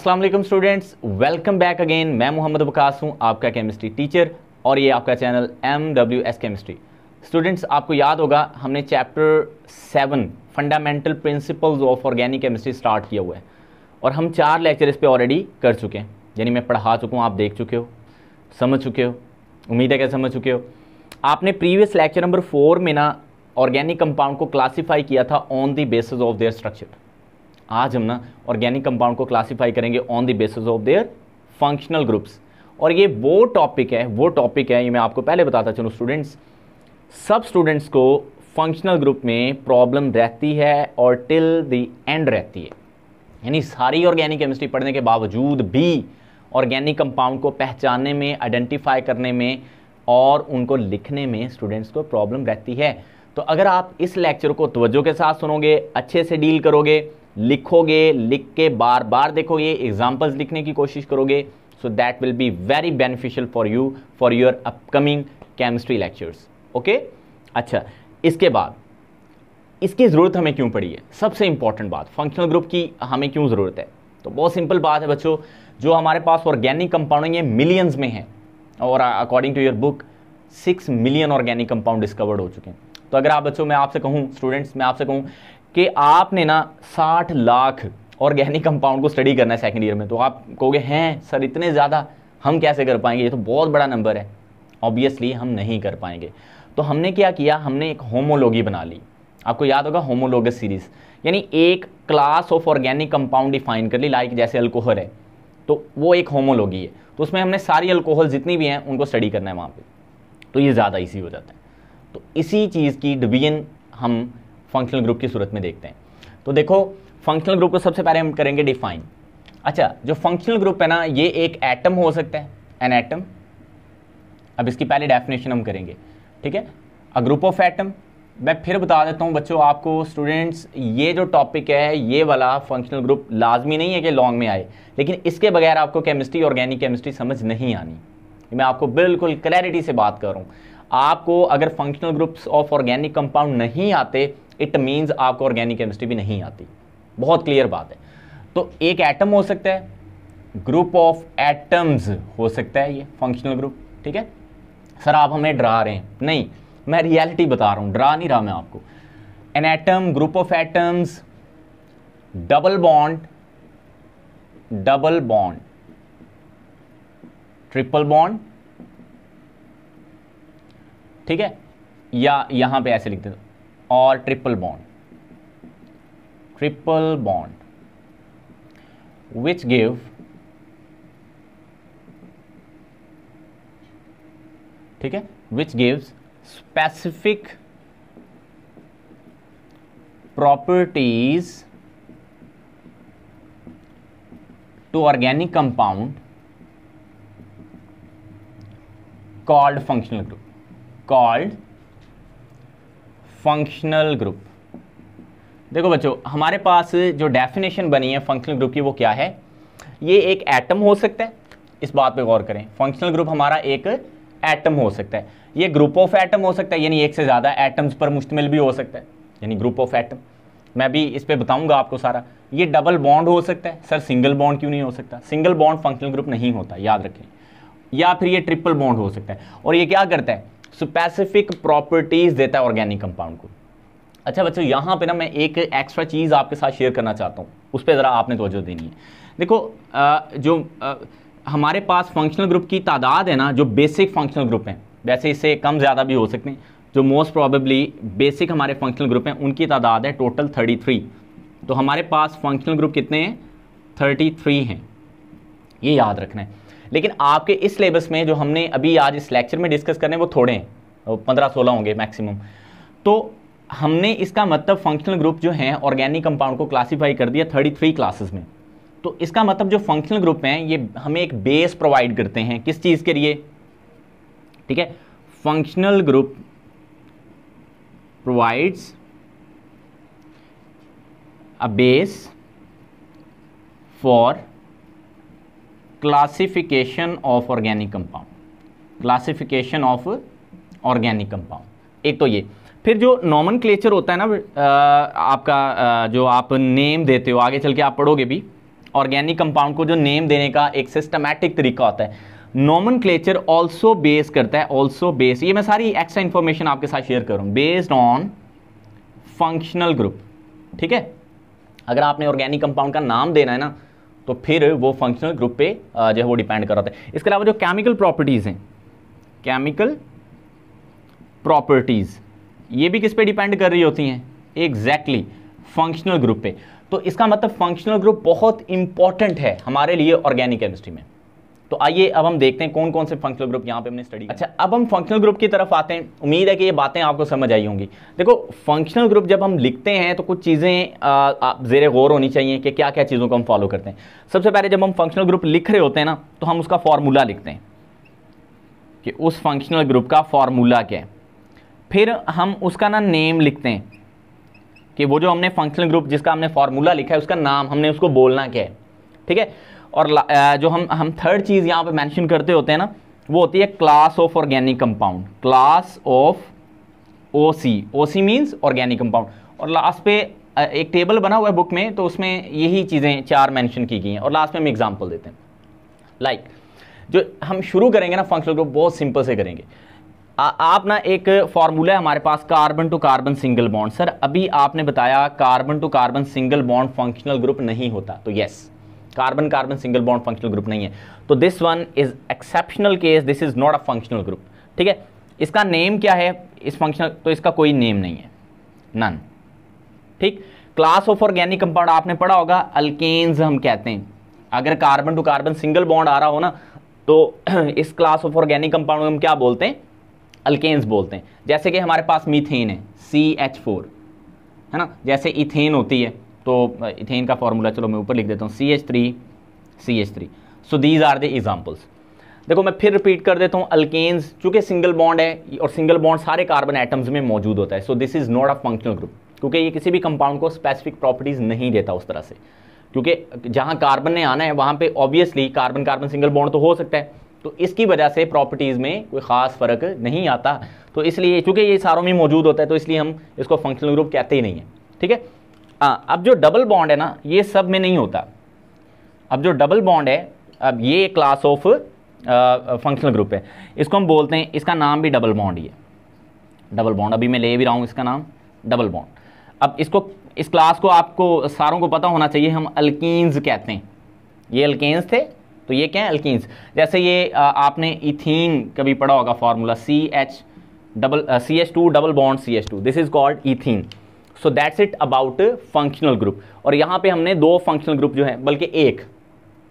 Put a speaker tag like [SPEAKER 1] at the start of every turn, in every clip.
[SPEAKER 1] Aslam students welcome back again मैं मोहम्मद अबकास हूँ आपका केमिस्ट्री टीचर और ये आपका channel M W S chemistry students आपको याद होगा हमने chapter seven fundamental principles of organic chemistry start किया हुआ है और हम चार लेक्चर इस पर ऑलरेडी कर चुके हैं यानी मैं पढ़ा चुका हूँ आप देख चुके हो समझ चुके हो उम्मीद है क्या समझ चुके हो आपने प्रीवियस लेक्चर नंबर फोर में ना ऑर्गेनिक कंपाउंड को क्लासीफाई किया था on the basis of their structure आज हम ना ऑर्गेनिक कंपाउंड को क्लासीफाई करेंगे on the basis of their functional groups और ये वो टॉपिक है वो टॉपिक है ये मैं आपको पहले बताता चलूँ स्टूडेंट्स सब स्टूडेंट्स को फंक्शनल ग्रुप में प्रॉब्लम रहती है और टिल द एंड रहती है यानी सारी ऑर्गेनिक केमिस्ट्री पढ़ने के बावजूद भी ऑर्गेनिक कंपाउंड को पहचानने में आइडेंटिफाई करने में और उनको लिखने में स्टूडेंट्स को प्रॉब्लम रहती है तो अगर आप इस लेक्चर को तवज्जो के साथ सुनोगे अच्छे से डील करोगे लिखोगे लिख के बार बार देखोगे एग्जाम्पल्स लिखने की कोशिश करोगे so that will be very beneficial for you for your upcoming chemistry lectures okay अच्छा इसके बाद इसकी ज़रूरत हमें क्यों पड़ी है सबसे इंपॉर्टेंट बात फंक्शनल ग्रुप की हमें क्यों ज़रूरत है तो बहुत सिंपल बात है बच्चों जो हमारे पास ऑर्गेनिक कंपाउंड ये मिलियंस में है और according to your book six million organic compound discovered हो चुके हैं तो अगर आप बच्चों मैं आपसे कहूँ स्टूडेंट्स मैं आपसे कहूँ कि आपने ना साठ लाख ऑर्गेनिक कंपाउंड को स्टडी करना है सेकेंड ईयर में तो आप कहोगे हैं सर इतने ज़्यादा हम कैसे कर पाएंगे ये तो बहुत बड़ा नंबर है ऑब्वियसली हम नहीं कर पाएंगे तो हमने क्या किया हमने एक होमोलॉगी बना ली आपको याद होगा होमोलोगस सीरीज़ यानी एक class of organic compound define कर ली लाइक जैसे अल्कोहल है तो वो एक होमोलॉगी है तो उसमें हमने सारी अल्कोहल जितनी भी हैं उनको स्टडी करना है वहाँ पर तो ये ज़्यादा ईजी हो जाता है तो इसी चीज़ की डिवीजन हम फंक्शनल ग्रुप की सूरत में देखते हैं तो देखो फंक्शनल ग्रुप को सबसे पहले हम करेंगे डिफाइन अच्छा जो फंक्शनल ग्रुप है ना ये एक एटम हो सकता है एन एटम अब इसकी पहले डेफिनेशन हम करेंगे ठीक है अ ग्रुप ऑफ एटम मैं फिर बता देता हूँ बच्चों आपको स्टूडेंट्स ये जो टॉपिक है ये वाला फंक्शनल ग्रुप लाजमी नहीं है कि लॉन्ग में आए लेकिन इसके बगैर आपको केमिस्ट्री ऑर्गेनिक केमिस्ट्री समझ नहीं आनी मैं आपको बिल्कुल क्लैरिटी से बात कर रहा हूँ आपको अगर functional groups of organic compound नहीं आते इट मीन्स आपको ऑर्गेनिक केमिस्ट्री भी नहीं आती बहुत क्लियर बात है तो एक एटम हो सकता है ग्रुप ऑफ एटम्स हो सकता है ये फंक्शनल ग्रुप ठीक है सर आप हमें डरा रहे हैं नहीं मैं रियलिटी बता रहा हूँ डरा नहीं रहा मैं आपको an atom group of atoms double bond double bond triple bond ठीक है या यहां पे ऐसे लिखते हैं और triple bond triple bond which give ठीक है which gives specific properties to organic compound called functional group called functional group देखो बच्चों हमारे पास जो डेफिनेशन बनी है फंक्शनल ग्रुप की वो क्या है ये एक एटम हो सकता है इस बात पे गौर करें फंक्शनल ग्रुप हमारा एक एटम हो सकता है ये ग्रुप ऑफ एटम हो सकता है यानी एक से ज़्यादा एटम्स पर मुश्तमिल भी हो सकता है यानी ग्रुप ऑफ एटम मैं भी इस पर बताऊंगा आपको सारा ये डबल बॉन्ड हो सकता है सर सिंगल बॉन्ड क्यों नहीं हो सकता सिंगल बॉन्ड फंक्शनल ग्रुप नहीं होता याद रखें या फिर ये ट्रिपल बॉन्ड हो सकता है और ये क्या करता है स्पेसिफिक प्रॉपर्टीज देता है ऑर्गेनिक कंपाउंड को अच्छा बच्चों यहाँ पे ना मैं एक एक्स्ट्रा चीज़ आपके साथ शेयर करना चाहता हूँ उस पर ज़रा आपने तोजो देनी है देखो आ, जो आ, हमारे पास फंक्शनल ग्रुप की तादाद है ना जो बेसिक फंक्शनल ग्रुप हैं वैसे इससे कम ज़्यादा भी हो सकते हैं जो मोस्ट प्रॉबेबली बेसिक हमारे फंक्शनल ग्रुप हैं उनकी तादाद है टोटल थर्टी थ्री तो हमारे पास फंक्शनल ग्रुप कितने हैं थर्टी थ्री हैं ये याद रखना है लेकिन आपके इस सिलेबस में जो हमने अभी आज इस लेक्चर में डिस्कस करने वो थोड़े हैं पंद्रह सोलह होंगे मैक्सिमम तो हमने इसका मतलब फंक्शनल ग्रुप जो हैं ऑर्गेनिक कंपाउंड को क्लासीफाई कर दिया थर्टी थ्री क्लासेस में तो इसका मतलब जो फंक्शनल ग्रुप हैं ये हमें एक बेस प्रोवाइड करते हैं किस चीज़ के लिए ठीक है functional group provides a base for classification of organic compound classification of organic compound एक तो ये फिर जो नॉमन क्लेचर होता है ना आपका जो आप नेम देते हो आगे चल के आप पढ़ोगे भी ऑर्गेनिक कंपाउंड को जो नेम देने का एक सिस्टमैटिक तरीका होता है नॉमन क्लेचर ऑल्सो बेस करता है ऑल्सो बेस ये मैं सारी एक्स्ट्रा इन्फॉर्मेशन आपके साथ शेयर करूँ बेस्ड ऑन फंक्शनल ग्रुप ठीक है अगर आपने ऑर्गेनिक कंपाउंड का नाम देना है ना तो फिर वो फंक्शनल ग्रुप पे जो है वो डिपेंड कर रहा है इसके अलावा जो केमिकल प्रॉपर्टीज़ हैं केमिकल प्रॉपर्टीज़ ये भी किस पे डिपेंड कर रही होती हैं एग्जैक्टली फंक्शनल ग्रुप पे तो इसका मतलब फंक्शनल ग्रुप बहुत इंपॉर्टेंट है हमारे लिए ऑर्गेनिक केमिस्ट्री में तो आइए अब हम देखते हैं कौन कौन से फंक्शनल ग्रुप यहाँ पे हमने स्टडी अच्छा अब हम फंक्शनल ग्रुप की तरफ आते हैं उम्मीद है कि ये बातें आपको समझ आई होंगी देखो फंक्शनल ग्रुप जब हम लिखते हैं तो कुछ चीज़ें जेर गौर होनी चाहिए कि क्या क्या चीज़ों को हम फॉलो करते हैं सबसे पहले जब हम फंक्शनल ग्रुप लिख रहे होते हैं ना तो हम उसका फार्मूला लिखते हैं कि उस फंक्शनल ग्रुप का फार्मूला क्या है फिर हम उसका ना नेम लिखते हैं कि वो जो हमने फंक्शनल ग्रुप जिसका हमने फार्मूला लिखा है उसका नाम हमने उसको बोलना क्या है ठीक है और जो हम हम थर्ड चीज़ यहाँ पे मेंशन करते होते हैं ना वो होती है class of organic compound class of O C O C means organic compound और लास्ट पे एक टेबल बना हुआ है बुक में तो उसमें यही चीज़ें चार मेंशन की गई हैं और लास्ट में हम एग्जांपल देते हैं लाइक like, जो हम शुरू करेंगे ना फंक्शनल ग्रुप बहुत सिंपल से करेंगे आ, आप ना एक फार्मूला है हमारे पास carbon to carbon single bond sir अभी आपने बताया carbon to carbon single bond functional group नहीं होता तो yes carbon carbon single bond functional group नहीं है तो this one is exceptional case this is not a functional group ठीक है इसका नेम क्या है इस फंक्शनल तो इसका कोई नेम नहीं है नन ठीक क्लास ऑफ ऑर्गेनिक कंपाउंड आपने पढ़ा होगा अल्केन्स हम कहते हैं अगर carbon to carbon single bond आ रहा हो ना तो इस क्लास ऑफ ऑर्गेनिक कंपाउंड हम क्या बोलते हैं अल्केन्स बोलते हैं जैसे कि हमारे पास मीथेन है सी एच फोर है ना जैसे इथेन होती है तो इथेन का फॉर्मूला चलो मैं ऊपर लिख देता हूँ C H three C H three so these are the examples देखो मैं फिर रिपीट कर देता हूँ अल्केन्स चूंकि सिंगल बॉन्ड है और सिंगल बॉन्ड सारे कार्बन एटम्स में मौजूद होता है so this is not a functional group क्योंकि ये किसी भी कंपाउंड को स्पेसिफिक प्रॉपर्टीज़ नहीं देता उस तरह से क्योंकि जहाँ कार्बन ने आना है वहाँ पे obviously carbon carbon single bond तो हो सकता है तो इसकी वजह से प्रॉपर्टीज़ में कोई ख़ास फ़र्क नहीं आता तो इसलिए चूंकि ये सारों में मौजूद होता है तो इसलिए हम इसको फंक्शनल ग्रुप कहते ही नहीं है ठीक है हाँ अब जो डबल बॉन्ड है ना ये सब में नहीं होता अब जो डबल बॉन्ड है अब ये क्लास ऑफ फंक्शनल ग्रुप है इसको हम बोलते हैं इसका नाम भी डबल बॉन्ड ही है डबल बॉन्ड अभी मैं ले भी रहा हूँ इसका नाम डबल बॉन्ड अब इसको इस क्लास को आपको सारों को पता होना चाहिए हम अल्किन्स कहते हैं ये अल्किन्स थे तो ये क्या है अल्किन्स जैसे ये आ, आपने इथीन कभी पढ़ा होगा formula C H double C H two double bond C H two this is called ethene so that's it about functional group और यहां पे हमने दो फंक्शनल ग्रुप जो है बल्कि एक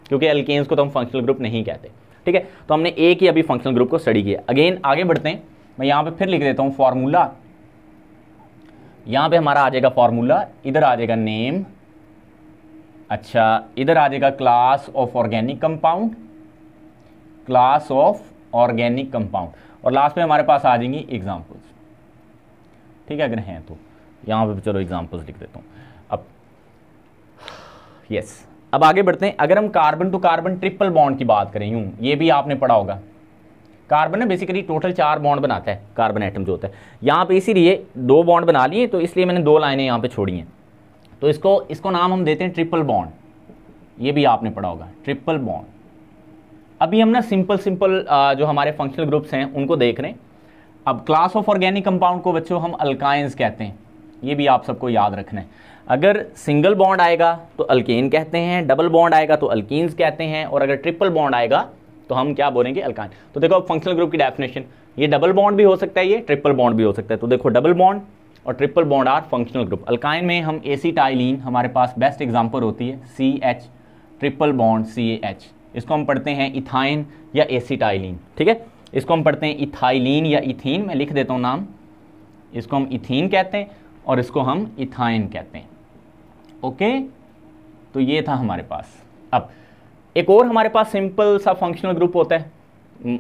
[SPEAKER 1] क्योंकि एल्केन्स को तो हम फंक्शनल ग्रुप नहीं कहते ठीक है तो हमने एक ही अभी फंक्शनल ग्रुप को स्टडी किया अगेन आगे बढ़ते हैं मैं यहां पे फिर लिख देता हूं फॉर्मूला यहां पे हमारा आ जाएगा फॉर्मूला इधर आ जाएगा नेम अच्छा इधर आ जाएगा class of organic compound class of organic compound और लास्ट में हमारे पास आ जाएंगी एग्जाम्पल्स ठीक है अगर हैं तो यहाँ पे चलो एग्जांपल्स लिख देता हूँ अब यस अब आगे बढ़ते हैं अगर हम carbon to carbon triple bond की बात करें यूँ ये भी आपने पढ़ा होगा कार्बन है बेसिकली टोटल चार बॉन्ड बनाता है कार्बन आइटम जो होता है यहाँ पर इसीलिए दो बॉन्ड बना लिए तो इसलिए मैंने दो लाइनें यहाँ पर छोड़ी हैं तो इसको इसको नाम हम देते हैं ट्रिपल बॉन्ड ये भी आपने पढ़ा होगा ट्रिपल बॉन्ड अभी हम ना सिंपल सिंपल जो हमारे फंक्शनल ग्रुप्स हैं उनको देख रहे हैं अब क्लास ऑफ ऑर्गेनिक कंपाउंड को बच्चों हम अल्काइंस कहते हैं ये भी आप सबको याद रखना है अगर सिंगल बॉन्ड आएगा तो अल्केन कहते हैं डबल बॉन्ड आएगा तो अल्कीन्स कहते हैं और अगर ट्रिपल बॉन्ड आएगा तो हम क्या बोलेंगे अल्काइन तो देखो फंक्शनल ग्रुप की डेफिनेशन ये डबल बॉन्ड भी हो सकता है ये ट्रिपल बॉन्ड भी हो सकता है तो देखो डबल बॉन्ड और triple bond are functional group alkyne में हम टाइलिन हमारे पास बेस्ट एग्जाम्पल होती है C H triple bond C H इसको हम पढ़ते हैं इथाइन या ए ठीक है इसको हम पढ़ते हैं इथाइलिन या इथिन मैं लिख देता हूँ नाम इसको हम इथिन कहते हैं और इसको हम इथाइन कहते हैं ओके तो ये था हमारे पास अब एक और हमारे पास सिंपल सा फंक्शनल ग्रुप होता है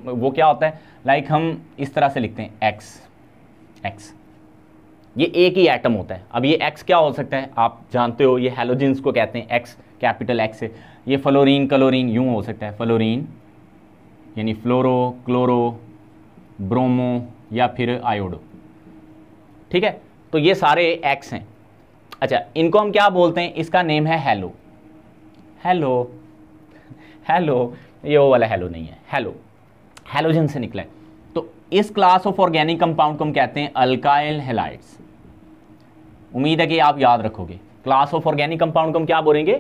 [SPEAKER 1] वो क्या होता है लाइक like हम इस तरह से लिखते हैं एक्स एक्स ये एक ही एटम होता है अब ये एक्स क्या हो सकता है आप जानते हो ये हेलोजिन्स को कहते हैं एक्स कैपिटल एक्स ये फ्लोरीन कलोरीन यूं हो सकता है फ्लोरीन यानी फ्लोरो क्लोरो ब्रोमो या फिर आयोडो ठीक है तो ये सारे एक्स हैं अच्छा इनको हम क्या बोलते हैं इसका नेम है हेलो हेलो हेलो ये वो वाला हेलो नहीं है हेलो हेलोजन से निकला है तो इस क्लास ऑफ ऑर्गेनिक कंपाउंड को हम कहते हैं अल्काइल हेलाइड्स उम्मीद है कि आप याद रखोगे क्लास ऑफ ऑर्गेनिक कंपाउंड को हम क्या बोलेंगे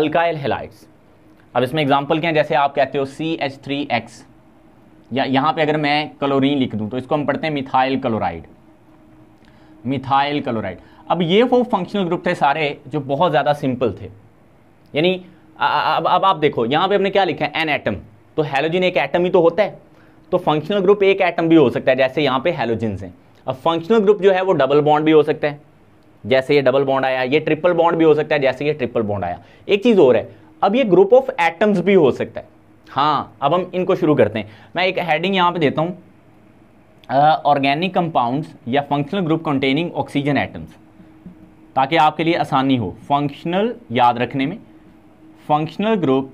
[SPEAKER 1] अल्काइल हेलाइड्स अब इसमें एग्जाम्पल क्या है जैसे आप कहते हो सी एच थ्री एक्स या यहाँ पर अगर मैं क्लोरीन लिख दूँ तो इसको हम पढ़ते हैं मिथाइल क्लोराइड मिथाइल क्लोराइड अब ये वो फंक्शनल ग्रुप थे सारे जो बहुत ज़्यादा सिंपल थे यानी अब अब आप देखो यहाँ पे हमने क्या लिखा है एन एटम तो हेलोजिन एक एटम ही तो होता है तो फंक्शनल ग्रुप एक एटम भी हो सकता है जैसे यहाँ पे हेलोजिन हैं अब फंक्शनल ग्रुप जो है वो डबल बॉन्ड भी हो सकता है जैसे ये डबल बॉन्ड आया ये ट्रिपल बॉन्ड भी हो सकता है जैसे ये ट्रिपल बॉन्ड आया एक चीज़ और है अब ये ग्रुप ऑफ एटम्स भी हो सकता है हाँ अब हम इनको शुरू करते हैं मैं एक हेडिंग यहाँ पर देता हूँ ऑर्गेनिक कंपाउंड्स या functional group containing oxygen atoms ताकि आपके लिए आसानी हो फंक्शनल याद रखने में functional group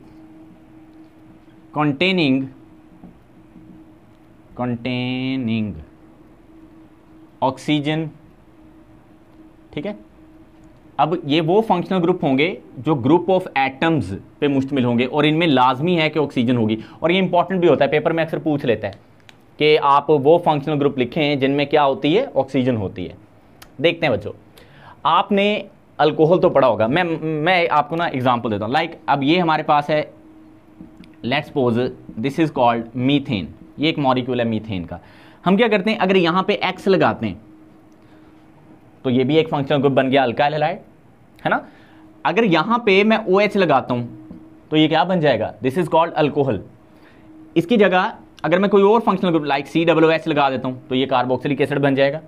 [SPEAKER 1] containing containing oxygen ठीक है अब ये वो फंक्शनल ग्रुप होंगे जो ग्रुप ऑफ एटम्स पे मुश्तमिल होंगे और इनमें लाजमी है कि ऑक्सीजन होगी और ये इंपॉर्टेंट भी होता है पेपर में अक्सर पूछ लेता है कि आप वो फंक्शनल ग्रुप लिखें जिनमें क्या होती है ऑक्सीजन होती है देखते हैं बच्चों आपने अल्कोहल तो पढ़ा होगा मैं मैं आपको ना एग्जांपल देता हूँ लाइक अब ये हमारे पास है let's pose this is called methane ये एक मॉरिक्यूल है मीथेन का हम क्या करते हैं अगर यहाँ पे एक्स लगाते हैं तो ये भी एक फंक्शनल ग्रुप बन गया अल्का है ना अगर यहाँ पे मैं ओ OH लगाता हूँ तो ये क्या बन जाएगा दिस इज़ कॉल्ड अल्कोहल इसकी जगह अगर मैं कोई और functional group like C W H लगा देता हूँ तो ये कार्बोक्सिलिक एसिड बन जाएगा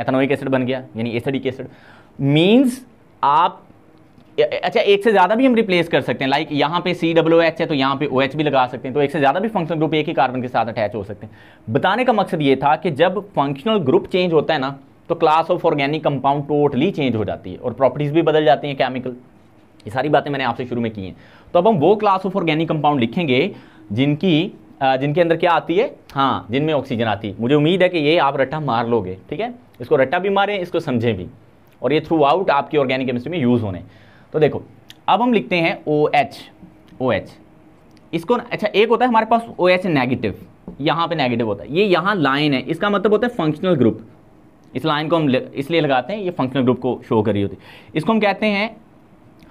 [SPEAKER 1] एथनोइक एसिड बन गया यानी एसिडिक एसिड मीन्स आप अच्छा एक से ज़्यादा भी हम रिप्लेस कर सकते हैं लाइक यहाँ पे सी डब्ल्यू एच है तो यहाँ पे ओ OH भी लगा सकते हैं तो एक से ज़्यादा भी फंक्शनल ग्रुप एक ही कार्बन के साथ अटैच हो सकते हैं बताने का मकसद ये था कि जब फंक्शनल ग्रुप चेंज होता है ना तो class of organic compound totally change हो जाती है और प्रॉपर्टीज़ भी बदल जाती हैं केमिकल ये सारी बातें मैंने आपसे शुरू में की हैं तो अब हम वो क्लास ऑफ ऑर्गेनिक कंपाउंड लिखेंगे जिनकी जिनके अंदर क्या आती है हाँ जिनमें ऑक्सीजन आती है मुझे उम्मीद है कि ये आप रट्टा मार लोगे ठीक है इसको रट्टा भी मारें इसको समझें भी और ये थ्रू आउट आपकी ऑर्गेनिक केमिस्ट्री में यूज़ होने तो देखो अब हम लिखते हैं ओ एच ओ एच इसको अच्छा एक होता है हमारे पास ओ एच नेगेटिव यहाँ पर नेगेटिव होता है ये यहाँ लाइन है इसका मतलब होता है फंक्शनल ग्रुप इस लाइन को हम इसलिए लगाते हैं ये फंक्शनल ग्रुप को शो कर रही होती है इसको हम कहते हैं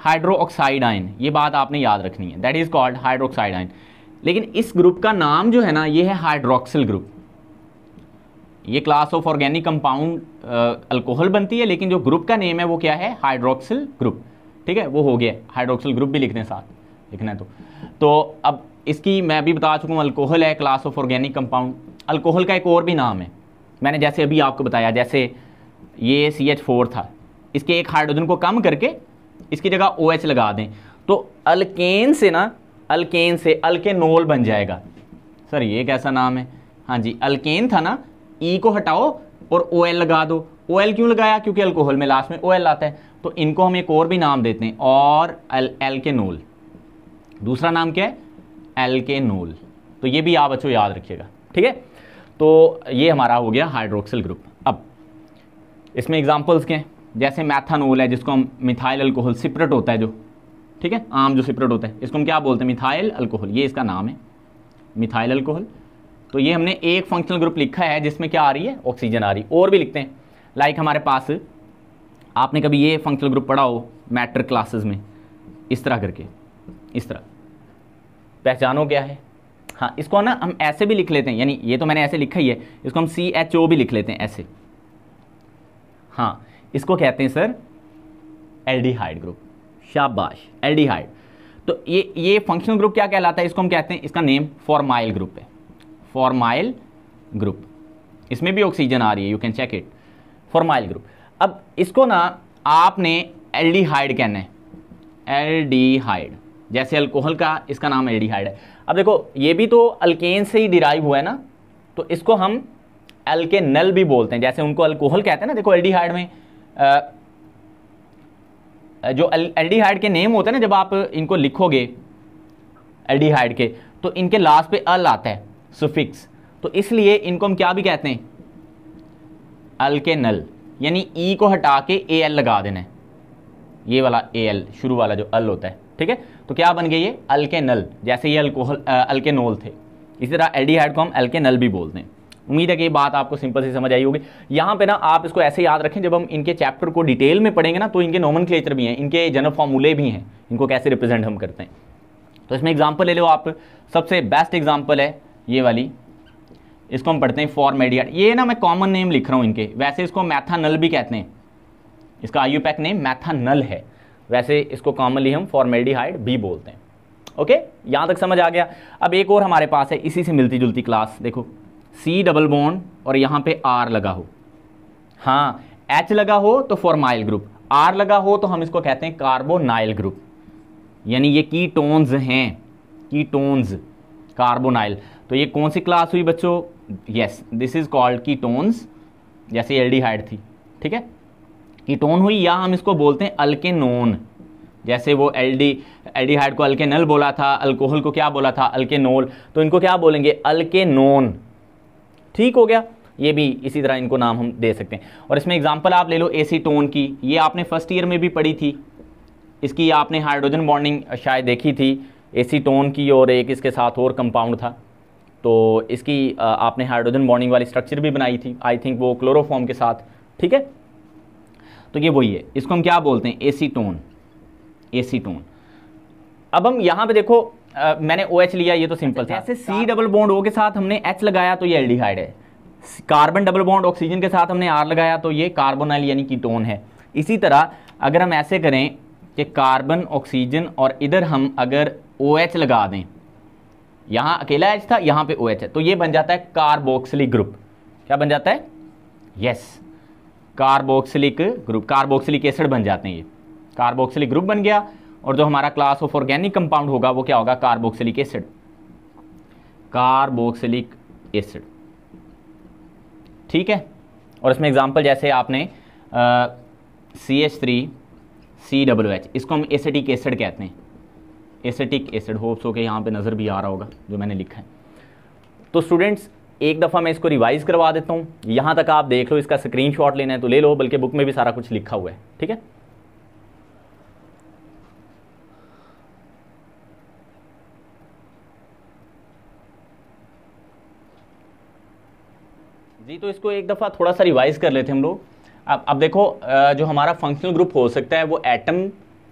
[SPEAKER 1] हाइड्रो ऑक्साइड आयन ये बात आपने याद रखनी है that is called hydro oxide ion लेकिन इस ग्रुप का नाम जो है ना ये है हाइड्रोक्सिल ग्रुप ये class of organic compound alcohol बनती है लेकिन जो ग्रुप का नेम है वो क्या है हाइड्रोक्सिल ग्रुप ठीक है वो हो गया हाइड्रोक्सिल ग्रुप भी लिखने साथ लिखना है तो तो अब इसकी मैं अभी बता चुका हूँ अल्कोहल है class of organic compound alcohol का एक और भी नाम है मैंने जैसे अभी आपको बताया जैसे ये सी एच फोर था इसके एक हाइड्रोजन को कम करके इसकी जगह ओ OH एच लगा दें तो अल्केन से ना अल्केन से अल्केनोल बन जाएगा सर ये कैसा नाम है हाँ जी अल्केन था ना ई e को हटाओ और ओ लगा दो ओ क्यों लगाया क्योंकि अल्कोहल में लास्ट में ओ आता है तो इनको हम एक और भी नाम देते हैं और एल एल्केनोल दूसरा नाम क्या है एल्केनोल तो ये भी आप बच्चों याद रखिएगा ठीक है तो ये हमारा हो गया हाइड्रोक्सिल ग्रुप अब इसमें एग्जाम्पल्स के हैं जैसे मैथानोल है जिसको हम मिथाइल अल्कोहल सिपरेट होता है जो ठीक है आम जो सिपरेट होते हैं इसको हम क्या बोलते हैं मिथाइल अल्कोहल ये इसका नाम है मिथाइल अल्कोहल तो ये हमने एक फंक्शनल ग्रुप लिखा है जिसमें क्या आ रही है ऑक्सीजन आ रही है और भी लिखते हैं लाइक हमारे पास आपने कभी ये फंक्शनल ग्रुप पढ़ा हो मैट्रिक क्लासेस में इस तरह करके इस तरह पहचानो क्या है हाँ इसको ना हम ऐसे भी लिख लेते हैं यानी ये तो मैंने ऐसे लिखा ही है इसको हम सी एच ओ भी लिख लेते हैं ऐसे हाँ इसको कहते हैं सर एल्डिहाइड ग्रुप शाबाश एल्डिहाइड तो ये ये फंक्शनल ग्रुप क्या कहलाता है इसको हम कहते हैं इसका नेम फॉर्माइल ग्रुप है फॉर्माइल ग्रुप इसमें भी ऑक्सीजन आ रही है you can check it formyl group अब इसको ना आपने एल्डिहाइड कहना है एल्डिहाइड जैसे अल्कोहल का इसका नाम एल्डिहाइड है अब देखो ये भी तो अल्केन से ही डिराइव हुआ है ना तो इसको हम एल्केनल भी बोलते हैं जैसे उनको अल्कोहल कहते हैं ना देखो एल्डिहाइड में जो एल्डिहाइड के नेम होते हैं ना जब आप इनको लिखोगे एल्डिहाइड के तो इनके लास्ट पे अल आता है सुफिक्स तो इसलिए इनको हम क्या भी कहते हैं अल के नल यानी ई e को हटा के ए एल लगा देना है ये वाला ए एल शुरू वाला जो अल होता है ठीक है तो क्या बन गई ये अल्केनल जैसे ये अल्कोहल अल्केनोल थे इसी तरह एल्डिहाइड को हम अल्केनल भी बोलते हैं उम्मीद है कि ये बात आपको सिंपल से समझ आई होगी यहाँ पे ना आप इसको ऐसे याद रखें जब हम इनके चैप्टर को डिटेल में पढ़ेंगे ना तो इनके नॉमन भी हैं इनके जनरल फॉर्मूले भी हैं इनको कैसे रिप्रेजेंट हम करते हैं तो इसमें एग्जाम्पल ले लो आप सबसे बेस्ट एग्जाम्पल है ये वाली इसको हम पढ़ते हैं फॉर्मेडियाट ये ना मैं कॉमन नेम लिख रहा हूँ इनके वैसे इसको मैथानल भी कहते हैं इसका आयु पैक नेम मैथानल है वैसे इसको कॉमनली हम फॉर्मेडिहाइड भी बोलते हैं ओके यहाँ तक समझ आ गया अब एक और हमारे पास है इसी से मिलती जुलती क्लास देखो सी डबल बॉन्ड और यहाँ पे आर लगा हो हाँ एच लगा हो तो फॉर्माइल ग्रुप आर लगा हो तो हम इसको कहते हैं कार्बोनाइल ग्रुप यानी ये कीटोन्स हैं कीटोन्स कार्बोनाइल तो ये कौन सी क्लास हुई बच्चों yes this is called ketones जैसे एल्डिहाइड थी ठीक है कीटोन हुई या हम इसको बोलते हैं अल्केनोन जैसे वो डी एल्डिहाइड को अल्केनल बोला था अल्कोहल को क्या बोला था अल्केनोल तो इनको क्या बोलेंगे अल्केनोन ठीक हो गया ये भी इसी तरह इनको नाम हम दे सकते हैं और इसमें एग्जाम्पल आप ले लो एसीटोन की ये आपने फर्स्ट ईयर में भी पढ़ी थी इसकी आपने हाइड्रोजन बॉन्डिंग शायद देखी थी एसीटोन की और एक इसके साथ और कंपाउंड था तो इसकी आपने हाइड्रोजन बॉन्डिंग वाली स्ट्रक्चर भी बनाई थी आई थिंक वो क्लोरोफॉर्म के साथ ठीक है तो ये वही है इसको हम क्या बोलते हैं एसीटोन एसीटोन अब हम यहाँ पे देखो आ, मैंने ओ OH लिया ये तो सिंपल अच्छा, था जैसे सी डबल बॉन्ड ओ के साथ हमने एच लगाया तो ये एल्डिहाइड है कार्बन डबल बॉन्ड ऑक्सीजन के साथ हमने आर लगाया तो ये कार्बोनाइल यानी कीटोन है इसी तरह अगर हम ऐसे करें कि कार्बन ऑक्सीजन और इधर हम अगर ओ OH लगा दें यहाँ अकेला एच था यहाँ पे ओ OH है तो ये बन जाता है कार्बोक्सिलिक ग्रुप क्या बन जाता है yes carboxylic group carboxylic acid बन जाते हैं ये कार्बोक्सिलिक ग्रुप बन गया और जो हमारा क्लास ऑफ ऑर्गेनिक कंपाउंड होगा वो क्या होगा कार्बोक्सिलिक एसिड कार्बोक्सिलिक एसिड ठीक है और इसमें एग्जांपल जैसे आपने C H three C W H इसको हम एसिटिक एसिड कहते हैं एसिटिक एसिड होप्स हो के यहाँ पे नज़र भी आ रहा होगा जो मैंने लिखा है तो स्टूडेंट्स एक दफ़ा मैं इसको रिवाइज़ करवा देता हूँ यहाँ तक आप देख लो इसका स्क्रीनशॉट लेना है तो ले लो बल्कि बुक में भी सारा कुछ लिखा हुआ है ठीक है जी तो इसको एक दफ़ा थोड़ा सा रिवाइज कर लेते हम लोग अब अब देखो जो हमारा फंक्शनल ग्रुप हो सकता है वो atom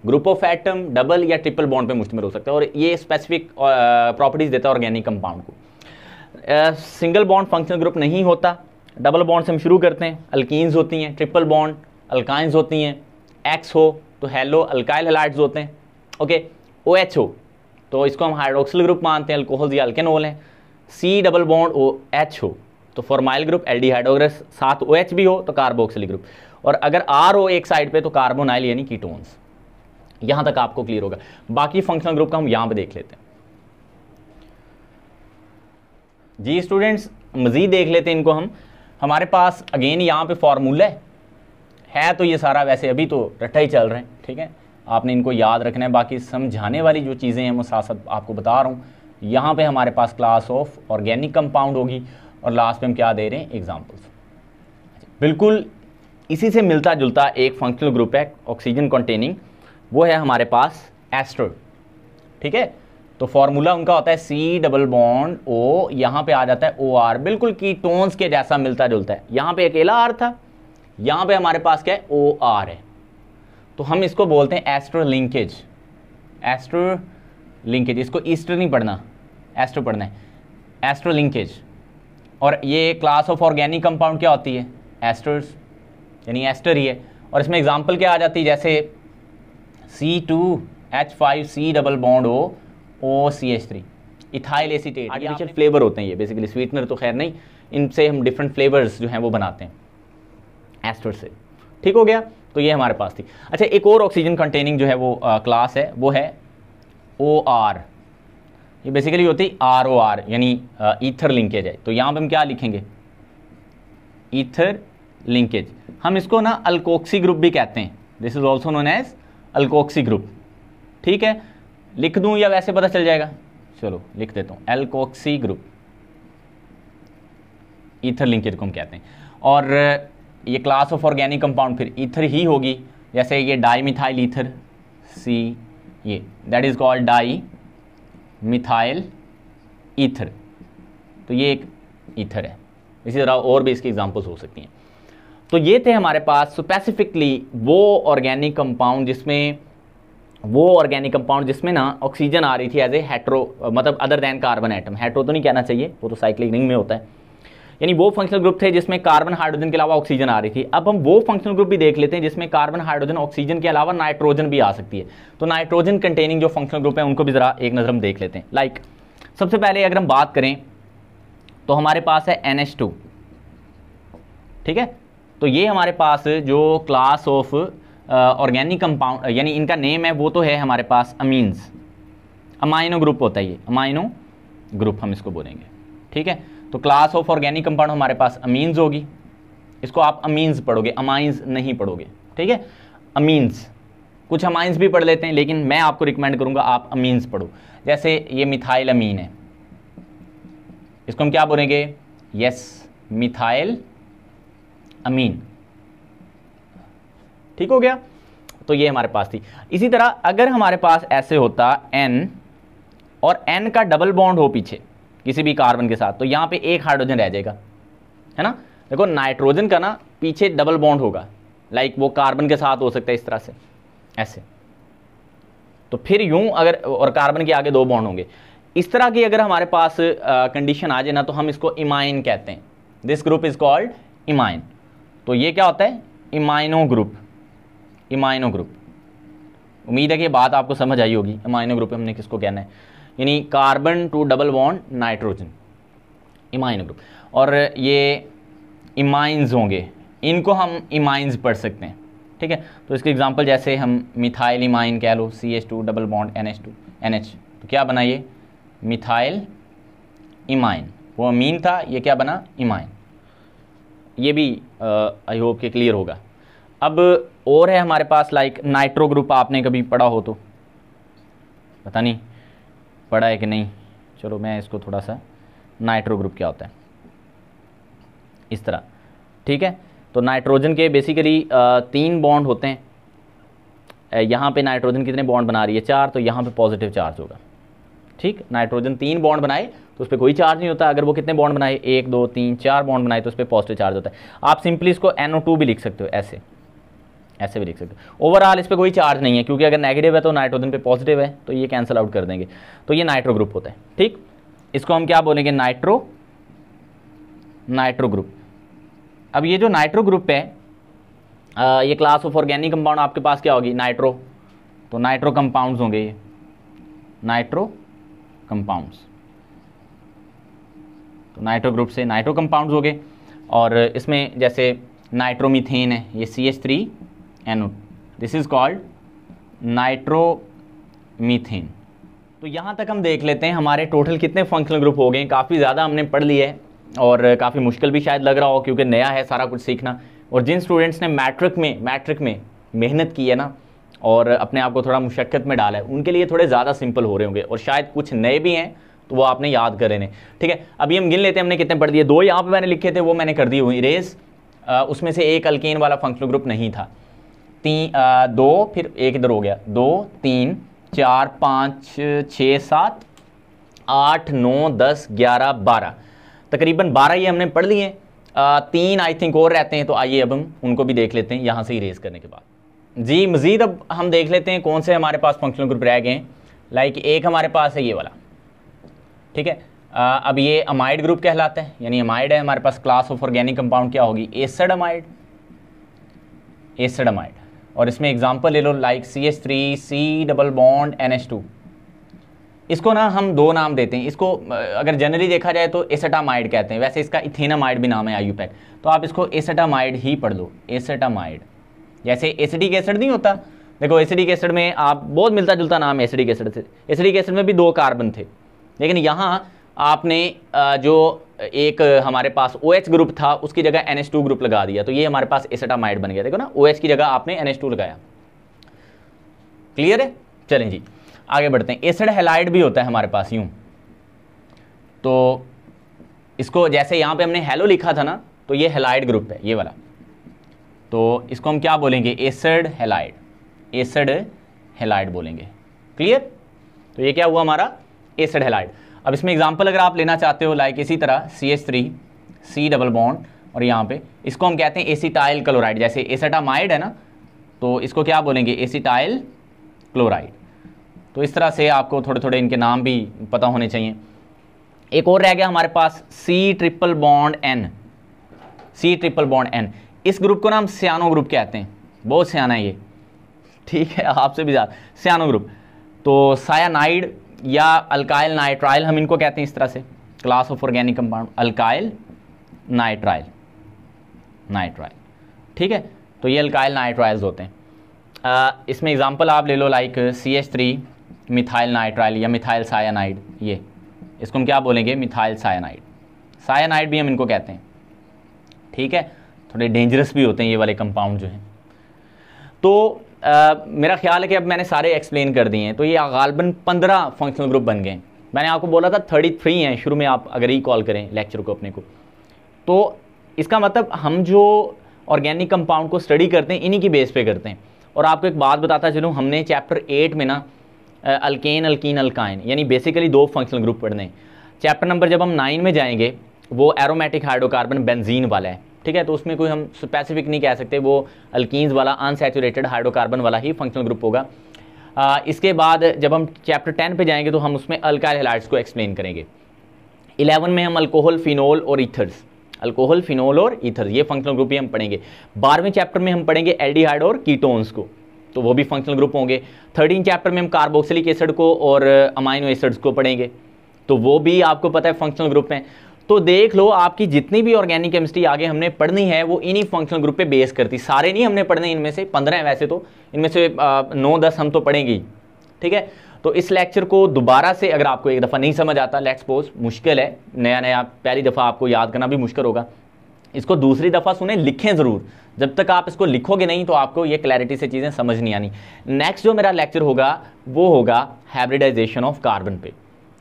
[SPEAKER 1] group of atom double या ट्रिपल बॉन्ड पे मुश्तमिल हो सकता है और ये स्पेसिफिक प्रॉपर्टीज़ देता है ऑर्गेनिक कंपाउंड को सिंगल बॉन्ड फंक्शनल ग्रुप नहीं होता डबल बॉन्ड से हम शुरू करते हैं अल्किन्स होती हैं ट्रिपल बॉन्ड अल्काइंस होती हैं एक्स हो तो हेलो अल्काइल हलाइड्स होते हैं ओके ओ एच हो तो इसको हम हाइड्रोक्सिल ग्रुप मानते हैं अल्कोहल या अल्केनोल हैं C double bond O H हो तो फॉर्माइल ग्रुप एल्डिहाइड अगर साथ ओ OH भी हो तो कार्बोक्सिलिक ग्रुप और अगर आर हो एक साइड पे तो कार्बोनाइल यानी कीटोन्स यहां तक आपको क्लियर होगा बाकी फंक्शनल ग्रुप का हम यहां पर देख लेते हैं जी स्टूडेंट्स मजीद देख लेते हैं इनको हम हमारे पास अगेन यहाँ पे फॉर्मूला है है तो ये सारा वैसे अभी तो रट्टा ही चल रहे हैं ठीक है आपने इनको याद रखना है बाकी समझाने वाली जो चीज़ें हैं वो साथ साथ आपको बता रहा हूँ यहाँ पे हमारे पास क्लास ऑफ ऑर्गेनिक कंपाउंड होगी और लास्ट में हम क्या दे रहे हैं एग्जाम्पल्स बिल्कुल इसी से मिलता जुलता एक फंक्शनल ग्रुप है ऑक्सीजन कंटेनिंग वो है हमारे पास एस्ट्रो ठीक है तो फॉर्मूला उनका होता है सी डबल बॉन्ड ओ यहाँ पे आ जाता है ओ आर बिल्कुल की टोन्स के जैसा मिलता जुलता है यहाँ पे अकेला आर था यहाँ पे हमारे पास क्या है ओ आर है तो हम इसको बोलते हैं एस्ट्रो लिंकेज एस्ट्रो लिंकेज इसको ईस्टर नहीं पढ़ना एस्ट्रो पढ़ना है एस्ट्रो लिंकेज और ये क्लास ऑफ ऑर्गेनिक कंपाउंड क्या होती है एस्टर्स यानी एस्टर ही है और इसमें एग्जाम्पल क्या आ जाती है जैसे C two H five C double bond O O C H three ethyl acetate artificial flavour होते हैं ये बेसिकली स्वीटनर तो खैर नहीं इनसे हम डिफरेंट फ्लेवर्स जो हैं वो बनाते हैं एस्टर से ठीक हो गया तो ये हमारे पास थी अच्छा एक और ऑक्सीजन कंटेनिंग जो है वो आ, क्लास है वो है ओ आर ये बेसिकली होती है आर ओ आर यानी ईथर लिंकेज है तो यहाँ पर हम क्या लिखेंगे ईथर लिंकेज हम इसको ना अल्कोक्सी ग्रुप भी कहते हैं this is also known as alkoxy group ठीक है लिख दूँ या वैसे पता चल जाएगा चलो लिख देता हूँ एल्कोक्सी ग्रुप ईथर लिंकेज को हम कहते हैं और ये क्लास ऑफ ऑर्गेनिक कंपाउंड फिर ईथर ही होगी जैसे ये डाई मिथाइल ईथर सी ये that is called dimethyl ether तो ये एक ईथर है इसी तरह और भी इसकी एग्जांपल्स हो सकती हैं तो ये थे हमारे पास स्पेसिफिकली वो ऑर्गेनिक कंपाउंड जिसमें वो ऑर्गेनिक कंपाउंड जिसमें ना ऑक्सीजन आ रही थी एज ए हेट्रो मतलब other than carbon atom hetero तो नहीं कहना चाहिए वो तो साइक्लिक रिंग में होता है यानी वो फंक्शनल ग्रुप थे जिसमें कार्बन हाइड्रोजन के अलावा ऑक्सीजन आ रही थी अब हम वो फंक्शनल ग्रुप भी देख लेते हैं जिसमें कार्बन हाइड्रोजन ऑक्सीजन के अलावा नाइट्रोजन भी आ सकती है तो नाइट्रोजन कंटेनिंग जो फंक्शनल ग्रुप है उनको भी ज़रा एक नज़र हम देख लेते हैं लाइक like, सबसे पहले अगर हम बात करें तो हमारे पास है एन ठीक है तो ये हमारे पास जो क्लास ऑफ ऑर्गेनिक कंपाउंड यानी इनका नेम है वो तो है हमारे पास अमीन्स अमाइनो ग्रुप होता है ये अमाइनो ग्रुप हम इसको बोलेंगे ठीक है तो क्लास ऑफ ऑर्गेनिक कंपाउंड हमारे पास अमीन्स होगी इसको आप अमीन्स पढ़ोगे अमाइंस नहीं पढ़ोगे ठीक है अमीन्स कुछ अमाइंस भी पढ़ लेते हैं लेकिन मैं आपको रिकमेंड करूंगा आप अमीन्स पढ़ो जैसे ये मिथाइल अमीन है इसको हम क्या बोलेंगे यस मिथाइल अमीन ठीक हो गया तो ये हमारे पास थी इसी तरह अगर हमारे पास ऐसे होता एन और एन का डबल बॉन्ड हो पीछे किसी भी कार्बन के साथ तो यहाँ पे एक हाइड्रोजन रह जाएगा है ना देखो नाइट्रोजन का ना पीछे डबल बॉन्ड होगा लाइक वो कार्बन के साथ हो सकता है इस तरह से ऐसे तो फिर यूं अगर और कार्बन के आगे दो बॉन्ड होंगे इस तरह की अगर हमारे पास कंडीशन आ जाए ना तो हम इसको इमाइन कहते हैं this group is called imine तो ये क्या होता है इमाइनो ग्रुप इमाइनो ग्रुप उम्मीद है कि बात आपको समझ आई होगी इमाइनो ग्रुप हमने किसको कहना है यानी carbon to double bond nitrogen imine group और ये इमाइंस होंगे इनको हम इमाइंस पढ़ सकते हैं ठीक है तो इसके एग्जाम्पल जैसे हम मिथाइल इमाइन कह लो C H two double bond N H two N H तो क्या बना ये मिथाइल इमाइन वो अमीन था ये क्या बना इमाइन ये भी आई होप के क्लियर होगा अब और है हमारे पास लाइक नाइट्रो ग्रुप आपने कभी पढ़ा हो तो पता नहीं पढ़ा है कि नहीं चलो मैं इसको थोड़ा सा नाइट्रो ग्रुप क्या होता है इस तरह ठीक है तो नाइट्रोजन के बेसिकली तीन बॉन्ड होते हैं यहाँ पे नाइट्रोजन कितने बॉन्ड बना रही है चार तो यहाँ पे पॉजिटिव चार्ज होगा ठीक नाइट्रोजन तीन बॉन्ड बनाए तो उस पर कोई चार्ज नहीं होता अगर वो कितने बॉन्ड बनाए एक दो तीन चार बॉन्ड बनाए तो उस पर पॉजिटिव चार्ज होता है आप सिंपली इसको एनओ भी लिख सकते हो ऐसे ऐसे भी लिख सकते हैं ओवरऑल इस पर कोई चार्ज नहीं है क्योंकि अगर नेगेटिव है तो नाइट्रोजन पे पॉजिटिव है तो ये कैंसिल आउट कर देंगे तो ये नाइट्रो ग्रुप होता है ठीक इसको हम क्या बोलेंगे नाइट्रो नाइट्रो ग्रुप अब ये जो नाइट्रो ग्रुप है आ, ये क्लास ऑफ ऑर्गेनिक कंपाउंड आपके पास क्या होगी नाइट्रो तो नाइट्रो कंपाउंड होंगे ये नाइट्रो कंपाउंड्स तो नाइट्रो ग्रुप से नाइट्रो कंपाउंड्स हो गए और इसमें जैसे नाइट्रोमीथेन है ये C H three N O this is called nitromethane तो यहाँ तक हम देख लेते हैं हमारे टोटल कितने फंक्शनल ग्रुप हो गए काफ़ी ज़्यादा हमने पढ़ लिए और काफ़ी मुश्किल भी शायद लग रहा हो क्योंकि नया है सारा कुछ सीखना और जिन स्टूडेंट्स ने मैट्रिक में मैट्रिक में मेहनत की है ना और अपने आप को थोड़ा मुशक्क़त में डाला है उनके लिए थोड़े ज़्यादा सिंपल हो रहे होंगे और शायद कुछ नए भी हैं तो वो आपने याद कर लेने ठीक है अभी हम गिन लेते हैं हमने कितने पढ़ दिए दो यहाँ पर मैंने लिखे थे वो मैंने कर दिए हुई रेस उसमें से एक अल्केन वाला फंक्शनल ग्रुप नहीं था तीन दो फिर एक इधर हो गया दो तीन चार पाँच छः सात आठ नौ दस ग्यारह बारह तकरीबन बारह ही हमने पढ़ लिए तीन आई थिंक और रहते हैं तो आइए अब हम उनको भी देख लेते हैं यहाँ से ही रेज करने के बाद जी मज़ीद अब हम देख लेते हैं कौन से हमारे पास फंक्शनल ग्रुप रह गए हैं लाइक एक हमारे पास है ये वाला ठीक है आ, अब ये अमाइड ग्रुप कहलाता है यानी अमाइड है हमारे पास क्लास ऑफ ऑर्गेनिक कंपाउंड क्या होगी एसड अमाइड एसड अमाइड और इसमें एग्जांपल ले लो like C S three C double bond N S two इसको ना हम दो नाम देते हैं इसको अगर जनरली देखा जाए तो एसेटामाइड कहते हैं वैसे इसका इथेनामाइड भी नाम है पैक तो आप इसको एसेटामाइड ही पढ़ लो एसेटामाइड जैसे एसिडिक एसिड नहीं होता देखो एसिडिक एसिड में आप बहुत मिलता जुलता नाम है एसिडिक एसिड से एसिडिक एसिड में भी दो कार्बन थे लेकिन यहाँ आपने जो एक हमारे पास ओ OH ग्रुप था उसकी जगह एन ग्रुप लगा दिया तो ये हमारे पास एसेटामाइड बन गया देखो ना ओ OH की जगह आपने एन लगाया क्लियर है चलें जी आगे बढ़ते हैं एसड हेलाइड भी होता है हमारे पास यूं तो इसको जैसे यहां पे हमने हेलो लिखा था ना तो ये हेलाइड ग्रुप है ये वाला तो इसको हम क्या बोलेंगे एसड हेलाइड एसड हेलाइड बोलेंगे क्लियर तो ये क्या हुआ हमारा एसड हेलाइड अब इसमें एग्जाम्पल अगर आप लेना चाहते हो लाइक इसी तरह C H three C double bond और यहाँ पे इसको हम कहते हैं एसीटाइल क्लोराइड जैसे एसेटामाइड है ना तो इसको क्या बोलेंगे एसीटाइल क्लोराइड तो इस तरह से आपको थोड़े थोड़े इनके नाम भी पता होने चाहिए एक और रह गया हमारे पास C triple bond N C triple bond N इस ग्रुप को ना हम सियानो ग्रुप कहते हैं बहुत सियाना है ये ठीक है आपसे भी ज़्यादा सियानो ग्रुप तो सायानाइड या अल्काइल नाइट्राइल हम इनको कहते हैं इस तरह से class of organic compound alkyl nitrile nitrile ठीक है तो ये अल्काइल नाइट्राइल्स होते हैं आ, इसमें एग्जांपल आप ले लो like C H three methyl nitrile या मिथाइल सायानाइड ये इसको हम क्या बोलेंगे मिथाइल सायानाइड सायानाइड भी हम इनको कहते हैं ठीक है थोड़े डेंजरस भी होते हैं ये वाले कंपाउंड जो हैं तो मेरा ख्याल है कि अब मैंने सारे एक्सप्लेन कर दिए हैं तो ये गालबन पंद्रह फंक्शनल ग्रुप बन गए मैंने आपको बोला था थर्टी थ्री हैं शुरू में आप अगर ही कॉल करें लेक्चर को अपने को तो इसका मतलब हम जो ऑर्गेनिक कंपाउंड को स्टडी करते हैं इन्हीं की बेस पे करते हैं और आपको एक बात बताता चलूँ हमने चैप्टर एट में ना अल्केन अल्कीन अल्काइन यानी बेसिकली दो फंक्शनल ग्रुप पढ़ने चैप्टर नंबर जब हम नाइन में जाएंगे वो एरोमेटिक हाइड्रोकार्बन बेंजीन वाला है ठीक है तो उसमें कोई हम स्पेसिफिक नहीं कह सकते वो अल्किन्स वाला अनसेचुरेटेड हाइड्रोकार्बन वाला ही फंक्शनल ग्रुप होगा आ, इसके बाद जब हम चैप्टर टेन पे जाएंगे तो हम उसमें अल्काइल हेलाइड्स को एक्सप्लेन करेंगे इलेवन में हम अल्कोहल फिनोल और ईथर्स अल्कोहल फिनोल और इथर्स ये फंक्शनल ग्रुप ही हम पढ़ेंगे बारहवें चैप्टर में हम पढ़ेंगे एल्डिहाइड और कीटोन्स को तो वो भी फंक्शनल ग्रुप होंगे थर्टीन चैप्टर में हम कार्बोक्सिलिक एसिड को और अमाइनो एसिड्स को पढ़ेंगे तो वो भी आपको पता है फंक्शनल ग्रुप हैं तो देख लो आपकी जितनी भी ऑर्गेनिक केमिस्ट्री आगे हमने पढ़नी है वो इन्हीं फंक्शनल ग्रुप पे बेस करती सारे नहीं हमने पढ़ने इनमें से पंद्रह हैं वैसे तो इनमें से नौ दस हम तो पढ़ेंगे ही ठीक है तो इस लेक्चर को दोबारा से अगर आपको एक दफ़ा नहीं समझ आता लेट्स पोज मुश्किल है नया नया पहली दफ़ा आपको याद करना भी मुश्किल होगा इसको दूसरी दफ़ा सुने लिखें ज़रूर जब तक आप इसको लिखोगे नहीं तो आपको ये क्लैरिटी से चीज़ें समझ नहीं आनी नेक्स्ट जो मेरा लेक्चर होगा वो होगा हाइब्रिडाइजेशन ऑफ कार्बन पे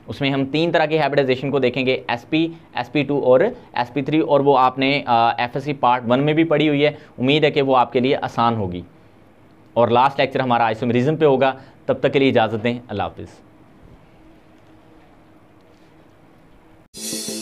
[SPEAKER 1] उसमें हम तीन तरह के हाइब्रिडाइजेशन को देखेंगे S P S P two और एस पी थ्री और वो आपने F S C part one में भी पढ़ी हुई है उम्मीद है कि वो आपके लिए आसान होगी और लास्ट लेक्चर हमारा आइसोमरिज्म पे होगा तब तक के लिए इजाज़त दें अल्लाह हाफिज़